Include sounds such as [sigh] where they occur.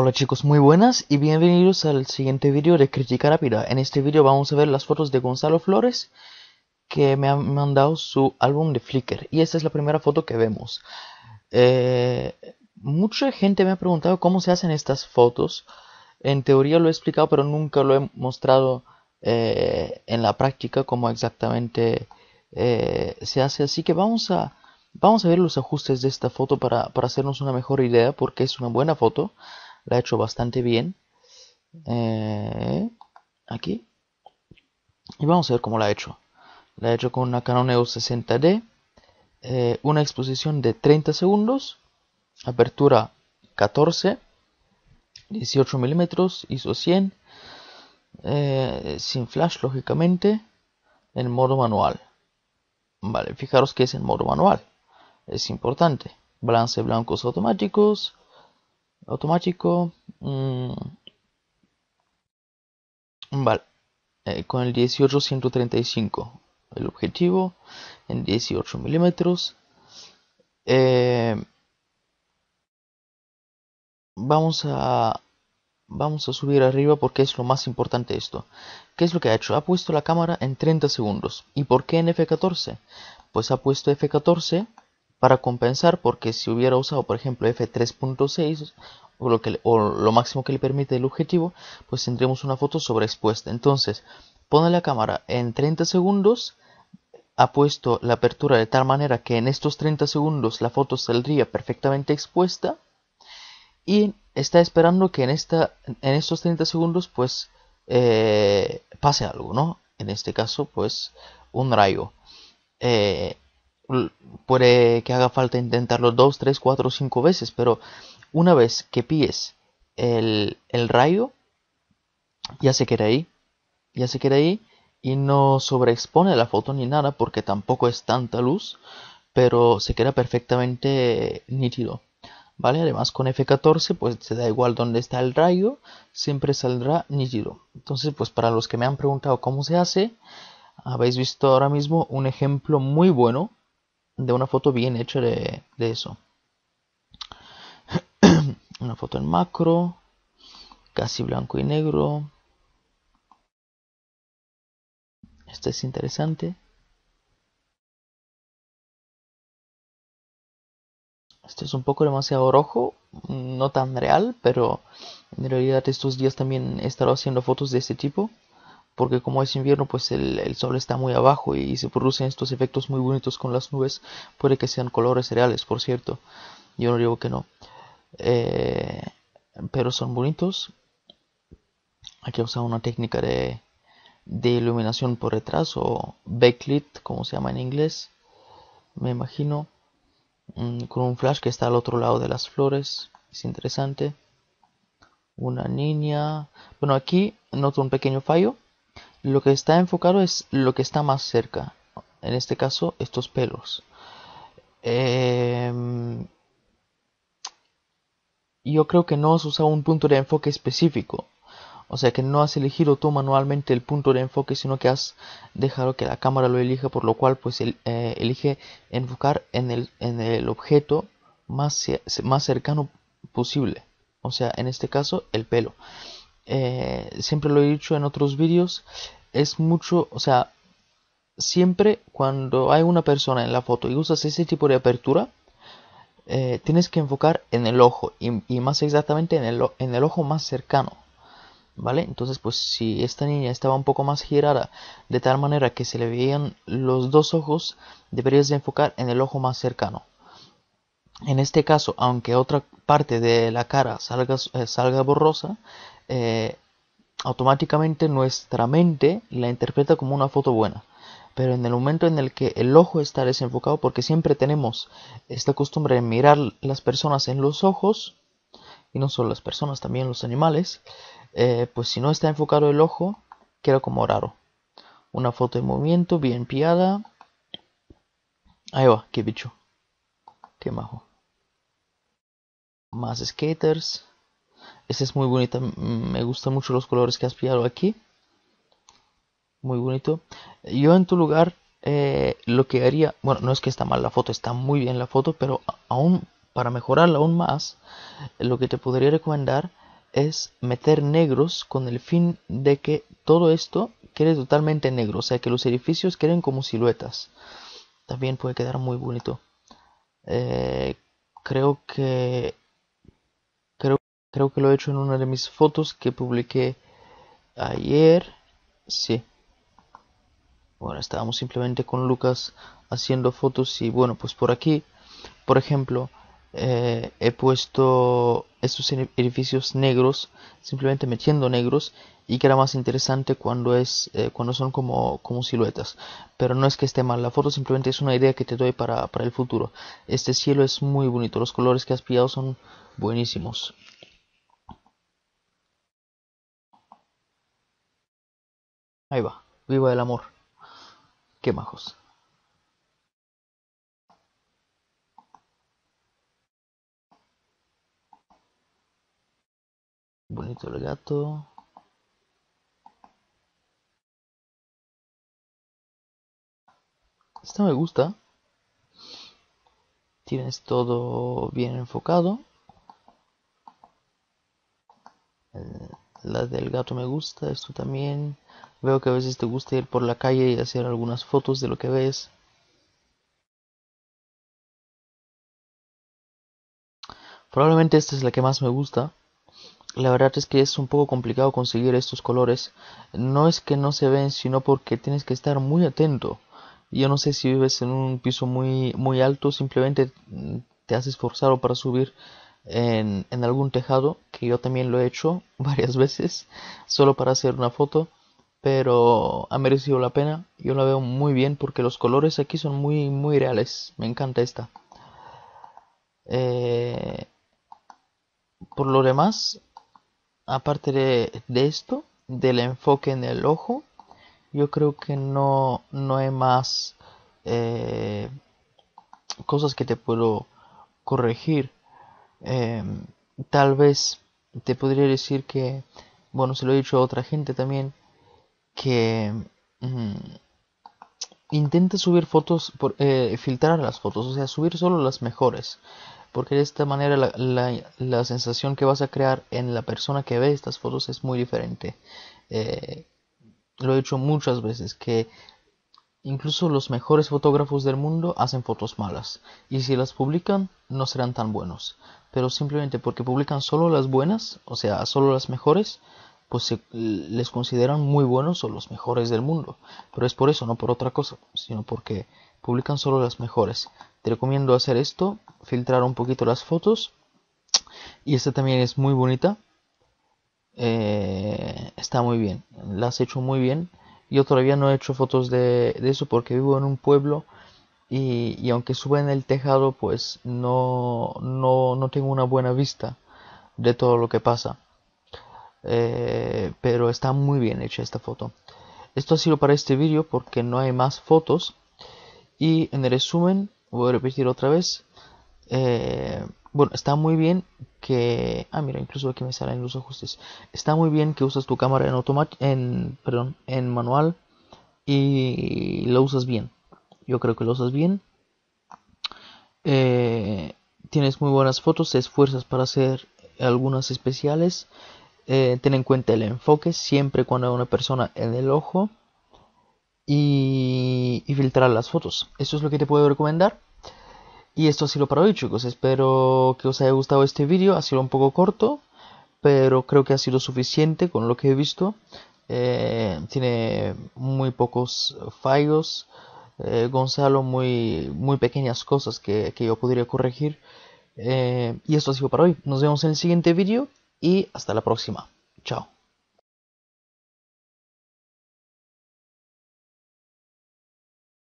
Hola chicos, muy buenas y bienvenidos al siguiente vídeo de Crítica Rápida. En este vídeo vamos a ver las fotos de Gonzalo Flores que me han mandado su álbum de Flickr. Y esta es la primera foto que vemos. Eh, mucha gente me ha preguntado cómo se hacen estas fotos. En teoría lo he explicado, pero nunca lo he mostrado eh, en la práctica cómo exactamente eh, se hace. Así que vamos a, vamos a ver los ajustes de esta foto para, para hacernos una mejor idea porque es una buena foto la ha hecho bastante bien. Eh, aquí. Y vamos a ver cómo la ha hecho. La he hecho con una Canon EOS 60D. Eh, una exposición de 30 segundos. Apertura 14. 18 milímetros. ISO 100. Eh, sin flash, lógicamente. En modo manual. Vale, fijaros que es en modo manual. Es importante. Balance blancos automáticos automático. Mm, vale. Eh, con el 18-135. El objetivo en 18 milímetros. Eh, vamos a vamos a subir arriba porque es lo más importante esto. ¿Qué es lo que ha hecho? Ha puesto la cámara en 30 segundos. ¿Y por qué en F14? Pues ha puesto F14 para compensar porque si hubiera usado por ejemplo f3.6 o lo, lo máximo que le permite el objetivo pues tendríamos una foto sobreexpuesta entonces pone la cámara en 30 segundos ha puesto la apertura de tal manera que en estos 30 segundos la foto saldría perfectamente expuesta y está esperando que en, esta, en estos 30 segundos pues eh, pase algo, ¿no? En este caso pues un rayo. Eh, puede que haga falta intentarlo dos, tres, cuatro, cinco veces, pero una vez que pilles el, el rayo, ya se queda ahí, ya se queda ahí y no sobreexpone la foto ni nada porque tampoco es tanta luz, pero se queda perfectamente nítido. ¿Vale? Además con F14 pues se da igual dónde está el rayo, siempre saldrá nítido. Entonces pues para los que me han preguntado cómo se hace, habéis visto ahora mismo un ejemplo muy bueno de una foto bien hecha de, eso. [clears throat] una foto en macro, casi blanco y negro. Esto es interesante. Esto es un poco demasiado rojo, no tan real, pero en realidad estos días también he estado haciendo fotos de este tipo porque como es invierno pues el, sol está muy abajo y, se producen estos efectos muy bonitos con las nubes puede que sean colores reales por cierto yo no digo que no eh, pero son bonitos aquí usa una técnica de, de iluminación por detrás o backlit como se llama en inglés me imagino mm, con un flash que está al otro lado de las flores es interesante una niña bueno aquí noto un pequeño fallo lo que está enfocado es lo que está más cerca. En este caso, estos pelos. Em, yo creo que no has usado un punto de enfoque específico. O sea que no has elegido tú manualmente el punto de enfoque, sino que has dejado que la cámara lo elija, por lo cual pues eh, elige enfocar en el, en el objeto más, más, cercano posible. O sea, en este caso, el pelo. Eh, siempre lo he dicho en otros vídeos, es mucho, o sea, siempre cuando hay una persona en la foto y usas ese tipo de apertura, eh, tienes que enfocar en el ojo y, más exactamente en el, en el, ojo más cercano. ¿Vale? Entonces, pues si esta niña estaba un poco más girada de tal manera que se le veían los dos ojos, deberías de enfocar en el ojo más cercano. En este caso, aunque otra parte de la cara salga, eh, salga borrosa, eh, automáticamente nuestra mente la interpreta como una foto buena. Pero en el momento en el que el ojo está desenfocado, porque siempre tenemos esta costumbre de mirar las personas en los ojos, y no solo las personas, también los animales, eh, pues si no está enfocado el ojo, queda como raro. Una foto en movimiento, bien piada. Ahí va, qué bicho. Qué majo. Más skaters. Esa es muy bonita. Mm, me gustan mucho los colores que has pillado aquí. Muy bonito. Yo en tu lugar eh, lo que haría, bueno, no es que está mal la foto, está muy bien la foto, pero aún para mejorarla aún más, lo que te podría recomendar es meter negros con el fin de que todo esto quede totalmente negro, o sea que los edificios queden como siluetas. También puede quedar muy bonito. Eh, creo que creo que lo he hecho en una de mis fotos que publiqué ayer. Sí. Bueno, estábamos simplemente con Lucas haciendo fotos y bueno, pues por aquí, por ejemplo, eh, he puesto estos edificios negros, simplemente metiendo negros y que era más interesante cuando es eh, cuando son como, como siluetas. Pero no es que esté mal la foto, simplemente es una idea que te doy para, para el futuro. Este cielo es muy bonito, los colores que has pillado son buenísimos. Ahí va. Viva el amor. Qué majos. Bonito el gato. Esta me gusta. Tienes todo bien enfocado. Eh, la del gato me gusta. Esto también. Veo que a veces te gusta ir por la calle y hacer algunas fotos de lo que ves. Probablemente esta es la que más me gusta. La verdad es que es un poco complicado conseguir estos colores. No es que no se ven, sino porque tienes que estar muy atento. Yo no sé si vives en un piso muy, muy alto, simplemente te has esforzado para subir en, en algún tejado, que yo también lo he hecho [laughs] varias veces, solo para hacer una foto pero ha merecido la pena. Yo la veo muy bien porque los colores aquí son muy, muy reales. Me encanta esta. Eh, por lo demás, aparte de, esto, del enfoque en el ojo, yo creo que no, no hay más eh, cosas que te puedo corregir. Em, tal vez te podría decir que, bueno, se lo he dicho a otra gente también, que intente subir fotos, eh, filtrar las fotos, o sea, subir solo las mejores, porque de esta manera la, sensación que vas a crear en la persona que ve estas fotos es muy diferente. Eh, lo he hecho muchas veces, que incluso los mejores fotógrafos del mundo hacen fotos malas, y si las publican no serán tan buenos, pero simplemente porque publican solo las buenas, o sea, solo las mejores, pues se, les consideran muy buenos o los mejores del mundo. Pero es por eso, no por otra cosa, sino porque publican solo las mejores. Te recomiendo hacer esto, filtrar un poquito las fotos. Y esta también es muy bonita. Eh, está muy bien, la has hecho muy bien. Yo todavía no he hecho fotos de, eso porque vivo en un pueblo y, aunque sube en el tejado pues no, no tengo una buena vista de todo lo que pasa. Eh, pero está muy bien hecha esta foto esto ha sido para este vídeo porque no hay más fotos y en el resumen voy a repetir otra vez eh, bueno está muy bien que ah mira incluso aquí me salen los ajustes está muy bien que usas tu cámara en automático en perdón en manual y lo usas bien yo creo que lo usas bien eh, tienes muy buenas fotos te esfuerzas para hacer algunas especiales Tener eh, ten en cuenta el enfoque siempre cuando hay una persona en el ojo y, filtrar las fotos. Eso es lo que te puedo recomendar. Y esto ha sido para hoy chicos, espero que os haya gustado este vídeo, ha sido un poco corto, pero creo que ha sido suficiente con lo que he visto. Eh, tiene muy pocos fallos, eh, Gonzalo, muy, muy pequeñas cosas que, yo podría corregir. y esto ha sido para hoy, nos vemos en el siguiente vídeo y hasta la próxima. Chao.